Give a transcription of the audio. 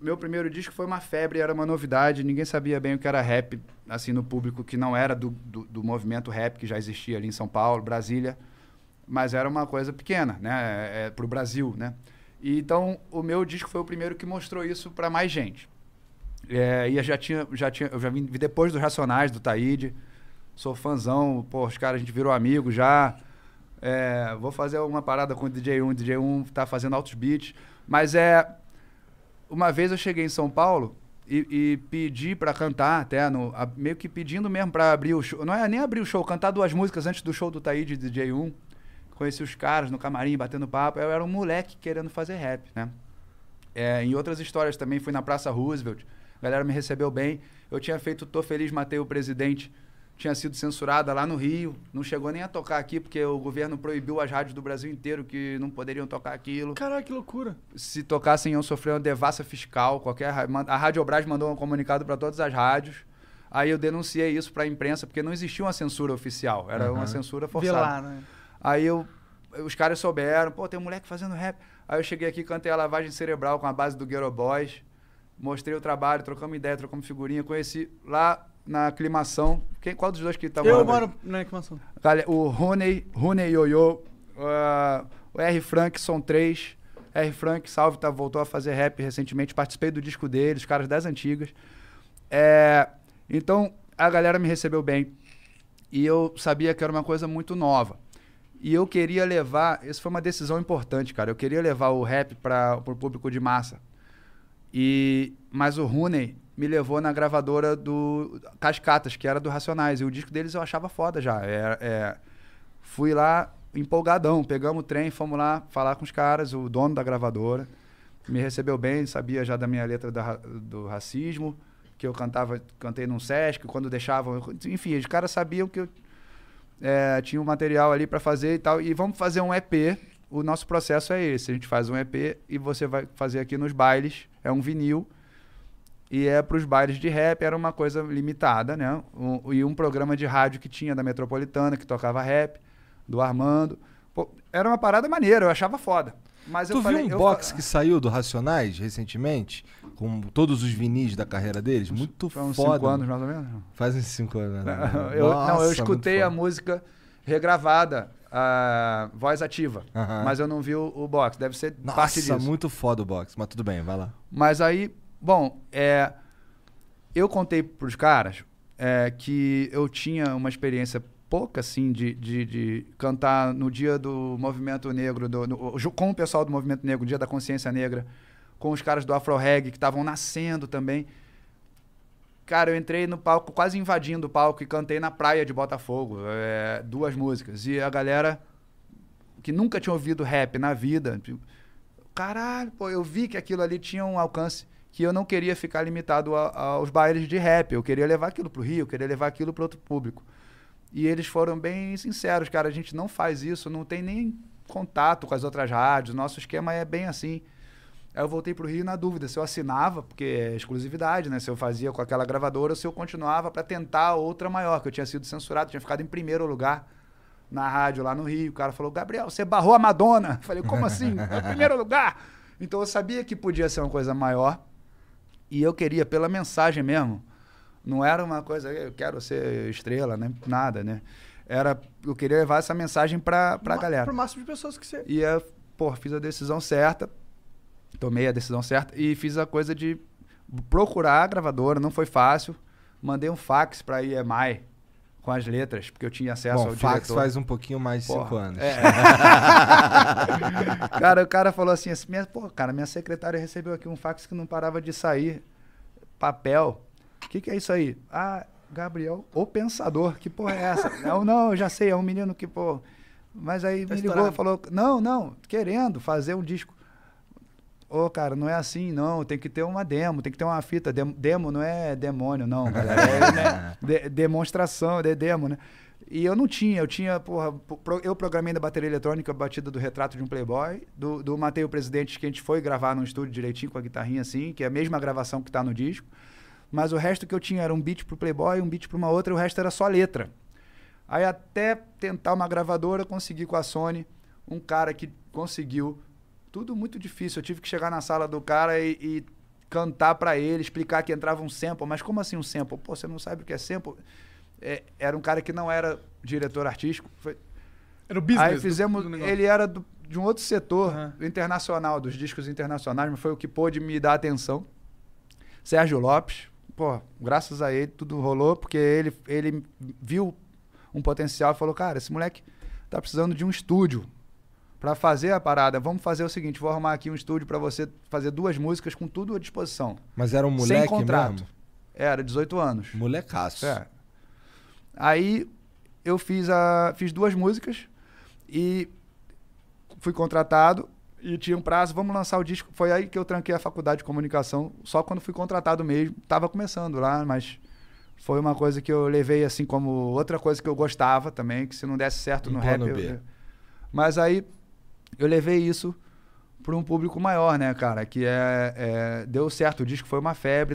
meu primeiro disco foi uma febre, era uma novidade, ninguém sabia bem o que era rap, assim, no público que não era do, do, do movimento rap que já existia ali em São Paulo, Brasília, mas era uma coisa pequena, né, é, é pro Brasil, né. E, então, o meu disco foi o primeiro que mostrou isso para mais gente. É, e eu já tinha, já tinha, eu já vim depois dos Racionais, do Taíde, sou fãzão, pô, os caras, a gente virou amigo já, é, vou fazer uma parada com o DJ1, DJ1 tá fazendo altos beats, mas é uma vez eu cheguei em São Paulo e, e pedi para cantar, até, no, a, meio que pedindo mesmo para abrir o show. Não é nem abrir o show, cantar duas músicas antes do show do Taí de DJ 1. Conheci os caras no camarim, batendo papo. Eu era um moleque querendo fazer rap, né? É, em outras histórias também, fui na Praça Roosevelt. A galera me recebeu bem. Eu tinha feito Tô Feliz, Matei o Presidente tinha sido censurada lá no Rio, não chegou nem a tocar aqui, porque o governo proibiu as rádios do Brasil inteiro que não poderiam tocar aquilo. Caraca, que loucura. Se tocassem, iam sofrer uma devassa fiscal. Qualquer, a Radiobras mandou um comunicado para todas as rádios. Aí eu denunciei isso para a imprensa, porque não existia uma censura oficial, era uhum. uma censura forçada. Lá, né? Aí eu, os caras souberam, pô, tem um moleque fazendo rap. Aí eu cheguei aqui, cantei a lavagem cerebral com a base do Guerrero Boys, mostrei o trabalho, trocamos ideia, trocamos figurinha, conheci lá na aclimação, quem, qual dos dois que tá Eu moro na Equimação. Galera, o Rooney, Rooney Yoyo, uh, ah, o R. Frank, são três. R. Frank, salve, tá, voltou a fazer rap recentemente. Participei do disco deles, caras das antigas. É, então, a galera me recebeu bem. E eu sabia que era uma coisa muito nova. E eu queria levar. Isso foi uma decisão importante, cara. Eu queria levar o rap para o público de massa. E, mas o Rooney me levou na gravadora do Cascatas, que era do Racionais. E o disco deles eu achava foda já. É, é, fui lá empolgadão, pegamos o trem, fomos lá falar com os caras, o dono da gravadora. Me recebeu bem, sabia já da minha letra da, do racismo, que eu cantava, cantei num Sesc, quando deixavam. Enfim, os caras sabiam que eu é, tinha um material ali para fazer e tal. E vamos fazer um EP. O nosso processo é esse: a gente faz um EP e você vai fazer aqui nos bailes. É um vinil e é para os bailes de rap, era uma coisa limitada, né? Um, e um programa de rádio que tinha da Metropolitana, que tocava rap, do Armando. Pô, era uma parada maneira, eu achava foda. Mas tu eu falei, viu um box que saiu do Racionais recentemente, com todos os vinis da carreira deles? Muito Faz uns foda. Faz cinco anos, mais ou menos? Faz uns cinco anos. Né? eu, Nossa, não, eu escutei a música regravada, a voz ativa, mas eu não vi o, o box. Deve ser Nossa, parte disso. Nossa, muito foda o box, mas tudo bem, vai lá. Mas aí Bom, é, eu contei pros caras é, que eu tinha uma experiência pouca, assim, de, de, de cantar no dia do movimento negro, do, no, com o pessoal do movimento negro, dia da consciência negra, com os caras do Afro reg que estavam nascendo também. Cara, eu entrei no palco, quase invadindo o palco, e cantei na praia de Botafogo, é, duas músicas. E a galera que nunca tinha ouvido rap na vida, tipo, caralho, pô, eu vi que aquilo ali tinha um alcance que eu não queria ficar limitado a, a, aos bailes de rap. Eu queria levar aquilo para o Rio, eu queria levar aquilo para outro público. E eles foram bem sinceros, cara. A gente não faz isso, não tem nem contato com as outras rádios. Nosso esquema é bem assim. Aí eu voltei para o Rio na dúvida se eu assinava, porque é exclusividade, né? Se eu fazia com aquela gravadora, se eu continuava para tentar outra maior, que eu tinha sido censurado, tinha ficado em primeiro lugar na rádio lá no Rio. O cara falou: Gabriel, você barrou a Madonna. Eu falei: como assim? É primeiro lugar. Então eu sabia que podia ser uma coisa maior. E eu queria, pela mensagem mesmo, não era uma coisa, eu quero ser estrela, né? Nada, né? Era, eu queria levar essa mensagem pra, pra Ma galera. Pro máximo de pessoas que você... E eu, é, pô, fiz a decisão certa, tomei a decisão certa e fiz a coisa de procurar a gravadora, não foi fácil. Mandei um fax pra IEMAI, com as letras, porque eu tinha acesso Bom, ao fax diretor. faz um pouquinho mais de Porra, cinco anos. É. cara, o cara falou assim, assim minha, pô, cara, minha secretária recebeu aqui um fax que não parava de sair. Papel. O que, que é isso aí? Ah, Gabriel, o pensador. Que porra é essa? não, não, eu já sei, é um menino que, pô... Mas aí tá me ligou e falou, não, não, querendo fazer um disco ô, oh, cara, não é assim, não. Tem que ter uma demo, tem que ter uma fita. Demo, demo não é demônio, não, galera. É, né? de, demonstração, é demo, né? E eu não tinha, eu tinha, porra, pro, eu programei na bateria eletrônica a batida do retrato de um Playboy, do, do Matei o Presidente, que a gente foi gravar no estúdio direitinho com a guitarrinha assim, que é a mesma gravação que tá no disco. Mas o resto que eu tinha era um beat pro Playboy, um beat pra uma outra, e o resto era só letra. Aí até tentar uma gravadora, consegui com a Sony um cara que conseguiu tudo muito difícil. Eu tive que chegar na sala do cara e, e cantar para ele, explicar que entrava um sample. Mas como assim um sample? Pô, você não sabe o que é sample? É, era um cara que não era diretor artístico. Foi... Era o business. Aí fizemos. Do, do ele era do, de um outro setor uhum. internacional, dos discos internacionais, mas foi o que pôde me dar atenção. Sérgio Lopes, pô, graças a ele tudo rolou, porque ele, ele viu um potencial e falou: cara, esse moleque tá precisando de um estúdio para fazer a parada, vamos fazer o seguinte, vou arrumar aqui um estúdio para você fazer duas músicas com tudo à disposição. Mas era um moleque Sem contrato. mesmo? É, era, 18 anos. Molecaço. É. Aí eu fiz, a, fiz duas músicas e fui contratado e tinha um prazo, vamos lançar o disco. Foi aí que eu tranquei a faculdade de comunicação, só quando fui contratado mesmo. Tava começando lá, mas foi uma coisa que eu levei assim como outra coisa que eu gostava também, que se não desse certo um no rap... Eu... mas aí eu levei isso para um público maior, né, cara? Que é, é deu certo, o disco foi uma febre.